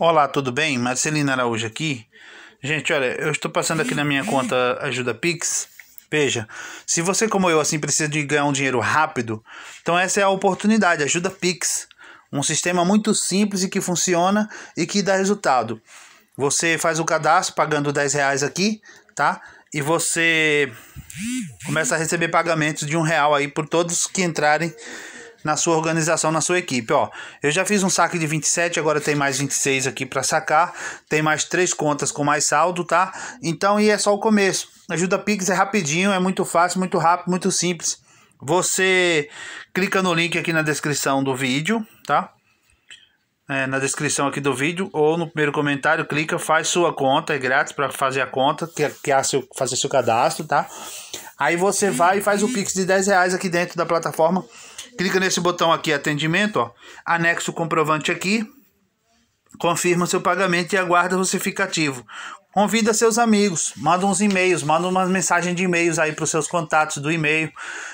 Olá, tudo bem? Marcelina Araújo aqui. Gente, olha, eu estou passando aqui na minha conta Ajuda Pix. Veja, se você como eu assim precisa de ganhar um dinheiro rápido, então essa é a oportunidade, Ajuda Pix, um sistema muito simples e que funciona e que dá resultado. Você faz o cadastro pagando 10 reais aqui, tá? E você começa a receber pagamentos de um real aí por todos que entrarem na sua organização, na sua equipe. Ó, eu já fiz um saque de 27, agora tem mais 26 aqui para sacar, tem mais três contas com mais saldo, tá? Então, e é só o começo. Ajuda Pix é rapidinho, é muito fácil, muito rápido, muito simples. Você clica no link aqui na descrição do vídeo, tá? é, na descrição aqui do vídeo ou no primeiro comentário, clica, faz sua conta, é grátis para fazer a conta, que, é, que é seu, fazer seu cadastro, tá? Aí você vai e faz o Pix de 10 reais aqui dentro da plataforma. Clica nesse botão aqui, atendimento, ó. anexo o comprovante aqui. Confirma seu pagamento e aguarda você fica ativo. Convida seus amigos, manda uns e-mails, manda umas mensagens de e-mails aí para os seus contatos do e-mail,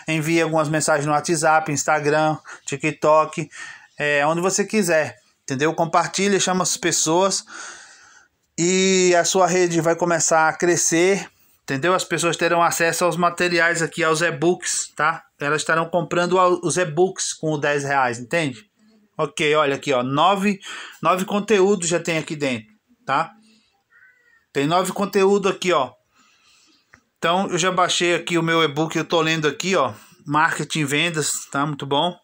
envia algumas mensagens no WhatsApp, Instagram, TikTok, é, onde você quiser entendeu? Compartilha, chama as pessoas e a sua rede vai começar a crescer, entendeu? As pessoas terão acesso aos materiais aqui, aos e-books, tá? Elas estarão comprando os e-books com 10 reais, entende? Ok, olha aqui, ó, nove, nove conteúdos já tem aqui dentro, tá? Tem nove conteúdo aqui, ó. Então, eu já baixei aqui o meu e-book, eu tô lendo aqui, ó, Marketing Vendas, tá? Muito bom.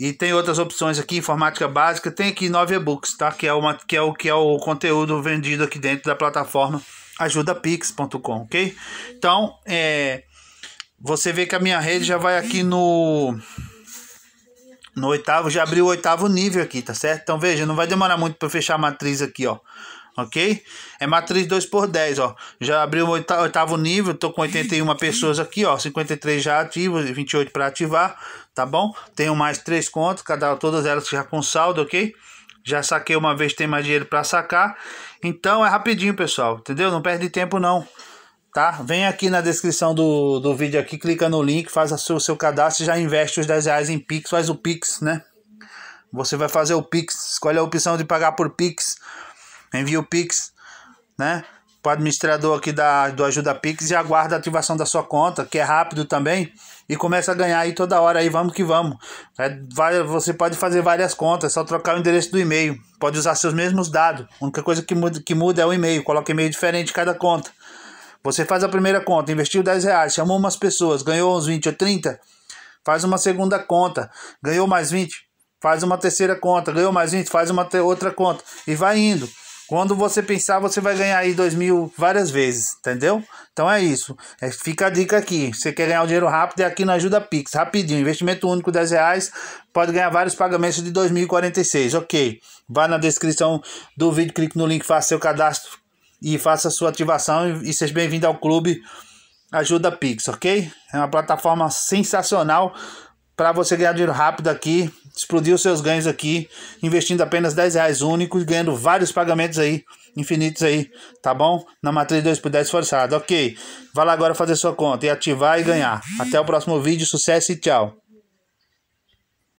E tem outras opções aqui, informática básica, tem aqui nove e-books, tá? Que é, uma, que, é o, que é o conteúdo vendido aqui dentro da plataforma ajudapix.com, ok? Então, é, você vê que a minha rede já vai aqui no no oitavo, já abriu o oitavo nível aqui, tá certo? Então veja, não vai demorar muito para fechar a matriz aqui, ó. Ok? É matriz 2 por 10, ó. Já abriu o oitavo nível, tô com 81 pessoas aqui, ó. 53 já e 28 para ativar tá bom? Tenho mais três contas, cada todas elas já com saldo, ok? Já saquei uma vez, tem mais dinheiro para sacar. Então é rapidinho, pessoal, entendeu? Não perde tempo não, tá? Vem aqui na descrição do, do vídeo aqui, clica no link, faz o seu, seu cadastro já investe os 10 reais em Pix, faz o Pix, né? Você vai fazer o Pix, escolhe a opção de pagar por Pix, envia o Pix, né? para o administrador aqui da, do Ajuda Pix e aguarda a ativação da sua conta, que é rápido também, e começa a ganhar aí toda hora aí, vamos que vamos. É, vai, você pode fazer várias contas, é só trocar o endereço do e-mail, pode usar seus mesmos dados. A única coisa que muda, que muda é o e-mail, coloca e-mail diferente cada conta. Você faz a primeira conta, investiu 10 reais, chamou umas pessoas, ganhou uns 20 ou 30, faz uma segunda conta, ganhou mais 20, faz uma terceira conta, ganhou mais 20, faz uma outra conta, e vai indo. Quando você pensar, você vai ganhar aí dois mil várias vezes, entendeu? Então é isso. É, fica a dica aqui. Você quer ganhar o dinheiro rápido, é aqui na Ajuda Pix. Rapidinho. Investimento único, 10 reais. Pode ganhar vários pagamentos de 2046. Ok. Vá na descrição do vídeo, clique no link, faça seu cadastro e faça sua ativação. E seja bem-vindo ao clube Ajuda Pix, ok? É uma plataforma sensacional para você ganhar dinheiro rápido aqui explodiu seus ganhos aqui, investindo apenas 10 reais únicos, ganhando vários pagamentos aí, infinitos aí, tá bom? Na matriz 2 por 10 forçado, ok. Vai lá agora fazer sua conta e ativar e ganhar. Até o próximo vídeo, sucesso e tchau.